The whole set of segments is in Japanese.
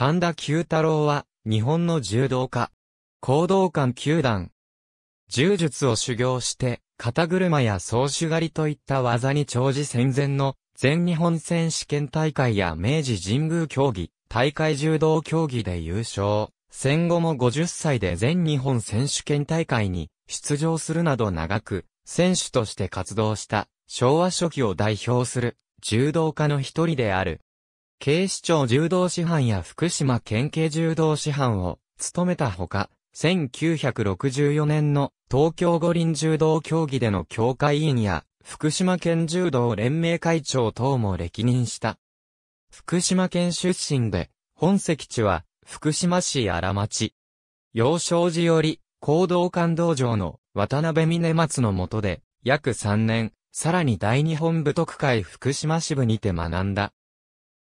神田九太郎は、日本の柔道家。行動館九段。柔術を修行して、肩車や総手狩りといった技に長寿戦前の全日本選手権大会や明治神宮競技、大会柔道競技で優勝。戦後も50歳で全日本選手権大会に出場するなど長く、選手として活動した、昭和初期を代表する、柔道家の一人である。警視庁柔道師範や福島県警柔道師範を務めたほか、1964年の東京五輪柔道競技での協会委員や福島県柔道連盟会長等も歴任した。福島県出身で、本籍地は福島市荒町。幼少時より、行動官道場の渡辺峰松の下で、約3年、さらに大日本部特会福島支部にて学んだ。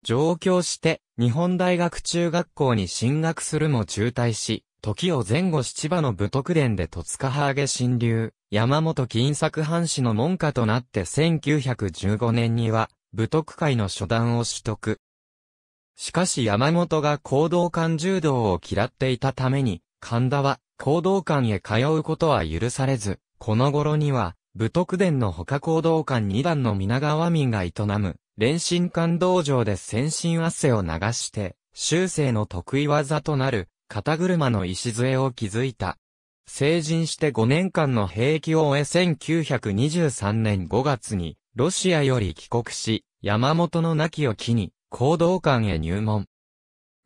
上京して、日本大学中学校に進学するも中退し、時を前後七葉の武徳殿で戸塚ハーゲ新流、山本金作藩士の門下となって1915年には、武徳会の初段を取得。しかし山本が行動官柔道を嫌っていたために、神田は行動官へ通うことは許されず、この頃には、武徳殿の他行動官二段の皆川民が営む、連心感道場で先進汗を流して、修正の得意技となる、肩車の礎を築いた。成人して5年間の兵役を終え1923年5月に、ロシアより帰国し、山本の亡きを機に、行動館へ入門。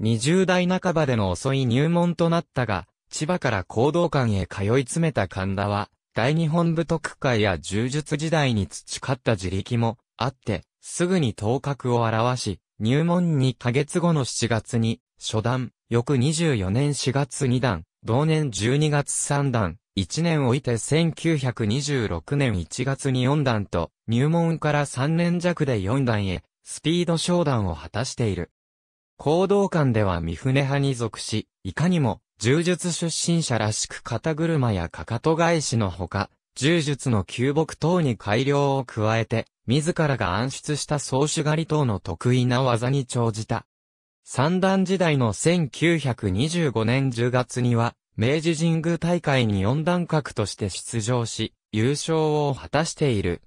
20代半ばでの遅い入門となったが、千葉から行動館へ通い詰めた神田は、大日本部特会や柔術時代に培った自力もあって、すぐに頭角を現し、入門2ヶ月後の7月に、初段、翌24年4月2段、同年12月3段、1年置いて1926年1月に4段と、入門から3年弱で4段へ、スピード昇段を果たしている。行動館では三船派に属し、いかにも、柔術出身者らしく肩車やかかと返しのほか、柔術の旧木等に改良を加えて、自らが暗出した総主狩り等の得意な技に長じた。三段時代の1925年10月には、明治神宮大会に四段格として出場し、優勝を果たしている。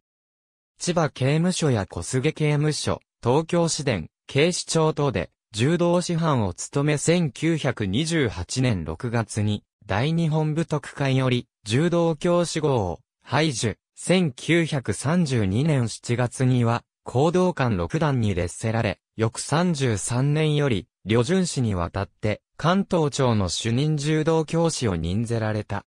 千葉刑務所や小菅刑務所、東京市電、警視庁等で、柔道師範を務め1928年6月に、大日本部特会より、柔道教師号を、排除、1932年7月には、行動官六段に列せられ、翌33年より、旅順市にわたって、関東庁の主任柔道教師を任ぜられた。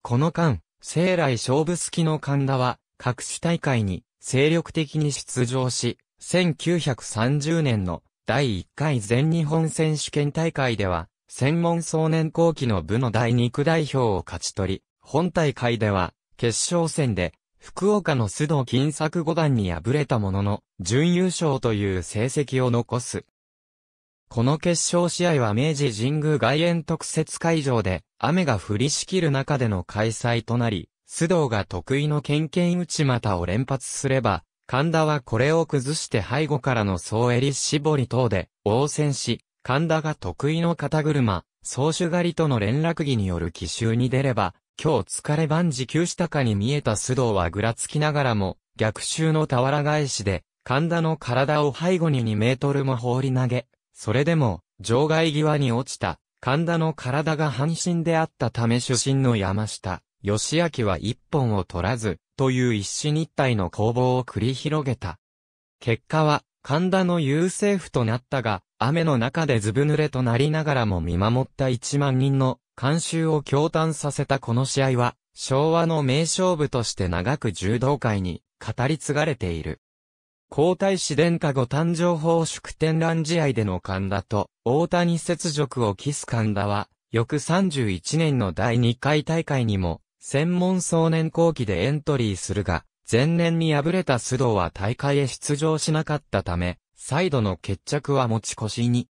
この間、生来勝負好きの神田は、各種大会に精力的に出場し、1930年の第1回全日本選手権大会では、専門少年後期の部の第2区代表を勝ち取り、本大会では、決勝戦で、福岡の須藤金作五段に敗れたものの、準優勝という成績を残す。この決勝試合は明治神宮外苑特設会場で、雨が降りしきる中での開催となり、須藤が得意の剣剣内股を連発すれば、神田はこれを崩して背後からの総襟絞り等で応戦し、神田が得意の肩車、総主狩りとの連絡儀による奇襲に出れば、今日疲れ万事休したかに見えた須藤はぐらつきながらも、逆襲の俵返しで、神田の体を背後に2メートルも放り投げ、それでも、場外際に落ちた、神田の体が半身であったため主身の山下、義明は一本を取らず、という一死一体の攻防を繰り広げた。結果は、神田の優勢府となったが、雨の中でずぶ濡れとなりながらも見守った1万人の観衆を驚嘆させたこの試合は、昭和の名勝負として長く柔道界に語り継がれている。皇太子殿下ご誕生法祝天覧試合での神田と大谷雪辱を期す神田は、翌31年の第2回大会にも、専門総年後期でエントリーするが、前年に敗れた須藤は大会へ出場しなかったため、再度の決着は持ち越しに。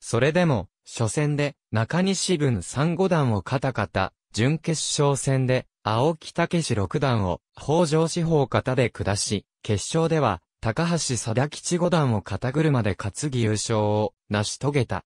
それでも、初戦で中西分三五段をカタカタ、準決勝戦で青木武史六段を北条四方方で下し、決勝では高橋貞吉五段を肩車で担ぎ優勝を成し遂げた。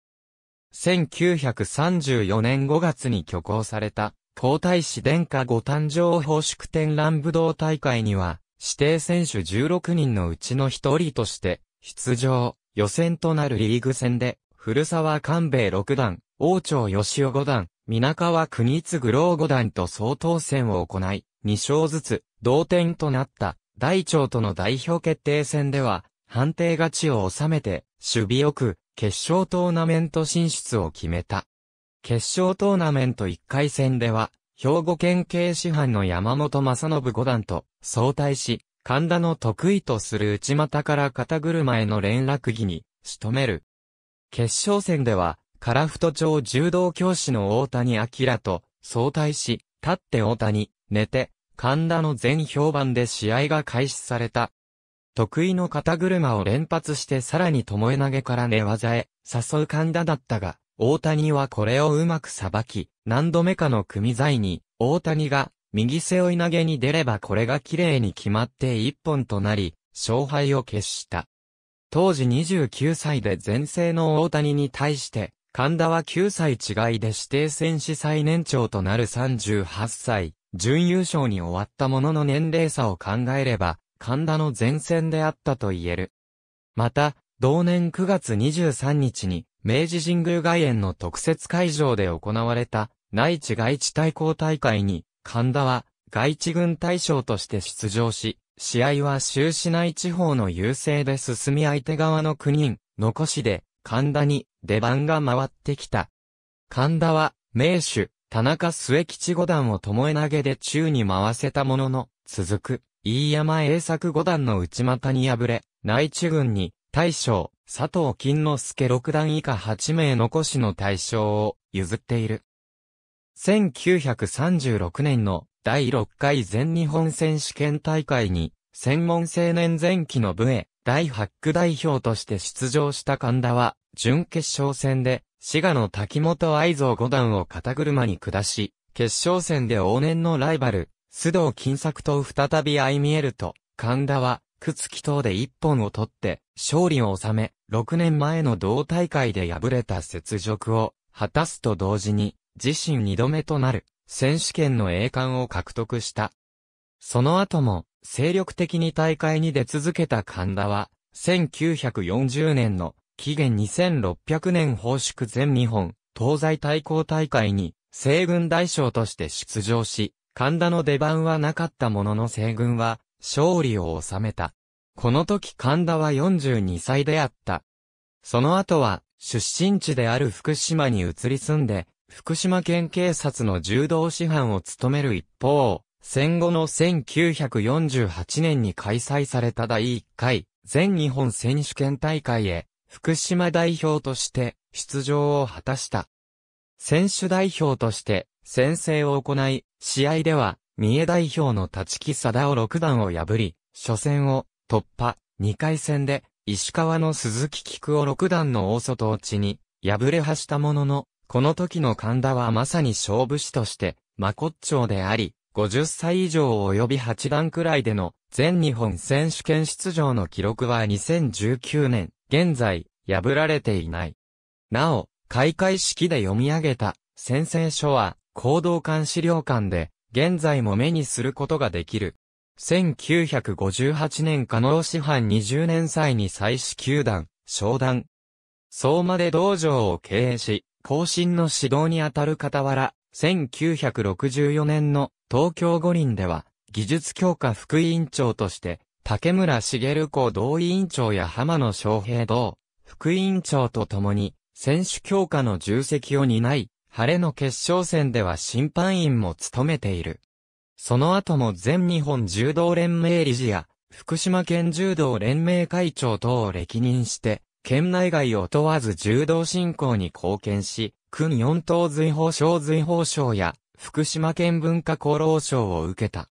1934年5月に挙行された皇太子殿下ご誕生宝祝展覧武道大会には指定選手16人のうちの一人として出場、予選となるリーグ戦で、古沢官兵衛六段、王朝義雄五段、皆川国津愚郎五段と総当選を行い、2勝ずつ、同点となった、大長との代表決定戦では、判定勝ちを収めて、守備よく、決勝トーナメント進出を決めた。決勝トーナメント1回戦では、兵庫県警師範の山本正信五段と相対し、神田の得意とする内股から肩車への連絡儀に、仕留める。決勝戦では、樺太町柔道教師の大谷明と相対し、立って大谷、寝て、神田の全評判で試合が開始された。得意の肩車を連発してさらに巴投げから寝技へ誘う神田だったが、大谷はこれをうまくさばき、何度目かの組材に、大谷が右背負い投げに出ればこれが綺麗に決まって一本となり、勝敗を決した。当時29歳で前世の大谷に対して、神田は9歳違いで指定戦士最年長となる38歳、準優勝に終わったものの年齢差を考えれば、神田の前線であったと言える。また、同年9月23日に、明治神宮外苑の特設会場で行われた、内地外地対抗大会に、神田は、外地軍大将として出場し、試合は終始内地方の優勢で進み相手側の9人、残しで、神田に出番が回ってきた。神田は、名手、田中末吉五段を巴投げで宙に回せたものの、続く、飯山栄作五段の内股に敗れ、内地軍に、大将、佐藤金之助六段以下8名残しの大将を譲っている。1936年の第6回全日本選手権大会に、専門青年前期の部へ、第8区代表として出場した神田は、準決勝戦で、滋賀の滝本愛蔵五段を肩車に下し、決勝戦で往年のライバル、須藤金作と再び相見えると、神田は、靴木等で一本を取って、勝利を収め、6年前の同大会で敗れた雪辱を、果たすと同時に、自身二度目となる選手権の栄冠を獲得した。その後も精力的に大会に出続けた神田は、1940年の期限2600年奉祝全日本東西対抗大会に西軍大将として出場し、神田の出番はなかったものの西軍は勝利を収めた。この時神田は42歳であった。その後は出身地である福島に移り住んで福島県警察の柔道師範を務める一方、戦後の1948年に開催された第1回全日本選手権大会へ福島代表として出場を果たした。選手代表として先制を行い、試合では三重代表の立木貞夫六段を破り、初戦を突破、2回戦で石川の鈴木菊を六段の大外落ちに敗れはしたものの、この時の神田はまさに勝負師として、真骨頂であり、50歳以上及び8段くらいでの全日本選手権出場の記録は2019年、現在、破られていない。なお、開会式で読み上げた宣誓書は、行動館資料館で、現在も目にすることができる。1958年加納師範20年歳に再始球団、商談。相馬で道場を経営し、後進の指導にあたる傍ら、1964年の東京五輪では、技術強化副委員長として、竹村茂子同委員長や浜野昌平同、副委員長と共に、選手強化の重責を担い、晴れの決勝戦では審判員も務めている。その後も全日本柔道連盟理事や、福島県柔道連盟会長等を歴任して、県内外を問わず柔道振興に貢献し、訓四等随法省随法省や、福島県文化功労賞を受けた。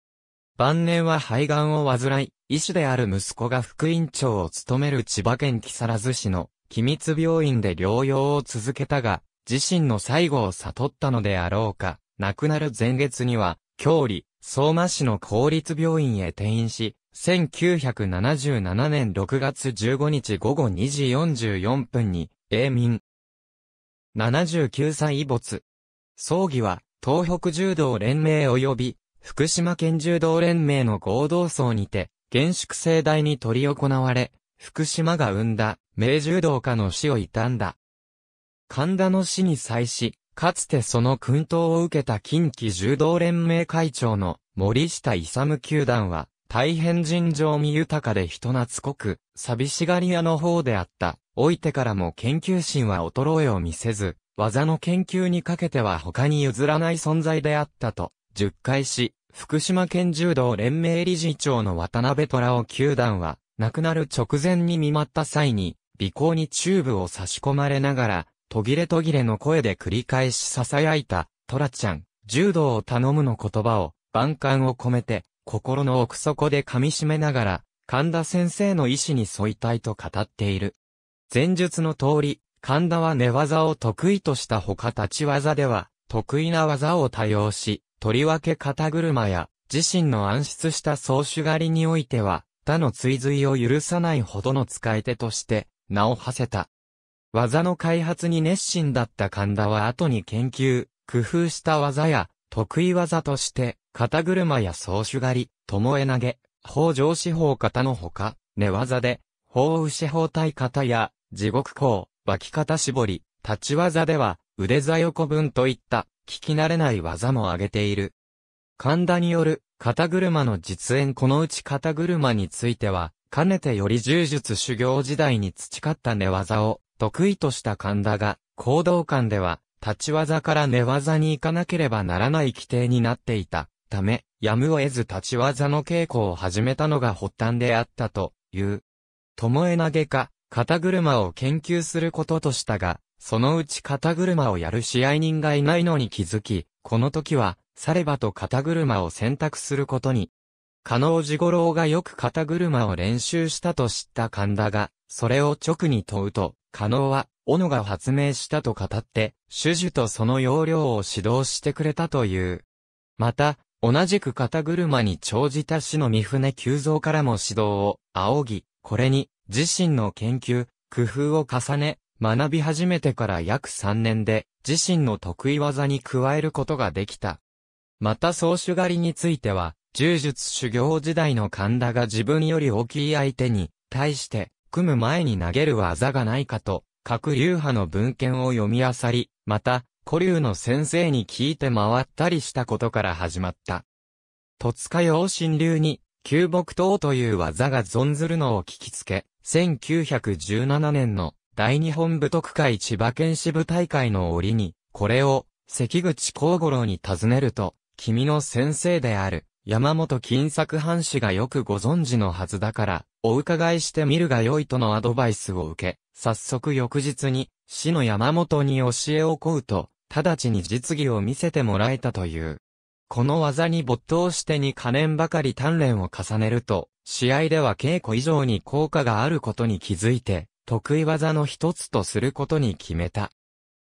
晩年は肺がんを患い、医師である息子が副院長を務める千葉県木更津市の機密病院で療養を続けたが、自身の最後を悟ったのであろうか、亡くなる前月には、郷里、相馬市の公立病院へ転院し、1977年6月15日午後2時44分に、永民。79歳遺没。葬儀は、東北柔道連盟及び、福島県柔道連盟の合同葬にて、厳粛盛大に取り行われ、福島が生んだ、名柔道家の死を悼んだ。神田の死に際し、かつてその訓導を受けた近畿柔道連盟会長の森下勇球団は、大変尋常味豊かで人懐こく、寂しがり屋の方であった。老いてからも研究心は衰えを見せず、技の研究にかけては他に譲らない存在であったと、10回し、福島県柔道連盟理事長の渡辺虎を球団は、亡くなる直前に見舞った際に、尾行にチューブを差し込まれながら、途切れ途切れの声で繰り返し囁いた、虎ちゃん、柔道を頼むの言葉を、万感を込めて、心の奥底で噛み締めながら、神田先生の意思に沿いたいと語っている。前述の通り、神田は寝技を得意とした他立ち技では、得意な技を多用し、とりわけ肩車や、自身の暗室した総主狩りにおいては、他の追随を許さないほどの使い手として、名を馳せた。技の開発に熱心だった神田は後に研究、工夫した技や、得意技として、肩車や総手狩り、巴投げ、法上四方型のほか、寝技で、法右四方型や、地獄行、脇肩絞り、立ち技では、腕座横分といった、聞き慣れない技も挙げている。神田による、肩車の実演このうち肩車については、かねてより柔術修行時代に培った寝技を得意とした神田が、行動間では、立ち技から寝技に行かなければならない規定になっていた。ため、やむを得ず立ち技の稽古を始めたのが発端であったという。巴投げか、肩車を研究することとしたが、そのうち肩車をやる試合人がいないのに気づき、この時は、さればと肩車を選択することに。加納治五郎がよく肩車を練習したと知った神田が、それを直に問うと、加納は、斧が発明したと語って、主々とその要領を指導してくれたという。また、同じく肩車に長じた死の三船急造からも指導を仰ぎ、これに自身の研究、工夫を重ね、学び始めてから約3年で自身の得意技に加えることができた。また総主狩りについては、柔術修行時代の神田が自分より大きい相手に対して組む前に投げる技がないかと各流派の文献を読み漁り、また、古流の先生に聞いて回ったりしたことから始まった。戸塚陽神流に、旧木刀という技が存ずるのを聞きつけ、1917年の大日本武徳会千葉県支部大会の折に、これを関口光五郎に尋ねると、君の先生である山本金作藩士がよくご存知のはずだから、お伺いしてみるがよいとのアドバイスを受け、早速翌日に、市の山本に教えを請うと、直ちに実技を見せてもらえたという。この技に没頭して2可燃ばかり鍛錬を重ねると、試合では稽古以上に効果があることに気づいて、得意技の一つとすることに決めた。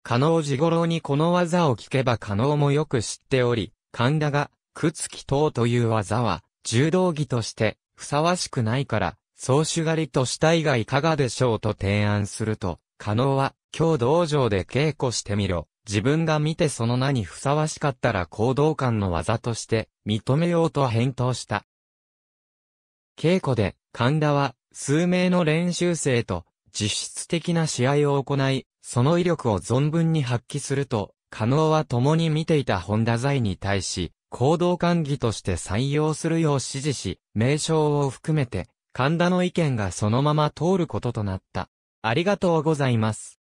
加納時頃にこの技を聞けば加納もよく知っており、神田が、つ木等という技は、柔道着として、ふさわしくないから、総主狩りとしたいがいかがでしょうと提案すると、加納は、今日道場で稽古してみろ、自分が見てその名にふさわしかったら行動感の技として認めようと返答した。稽古で神田は数名の練習生と実質的な試合を行い、その威力を存分に発揮すると、加納は共に見ていた本田財に対し、行動管理として採用するよう指示し、名称を含めて、神田の意見がそのまま通ることとなった。ありがとうございます。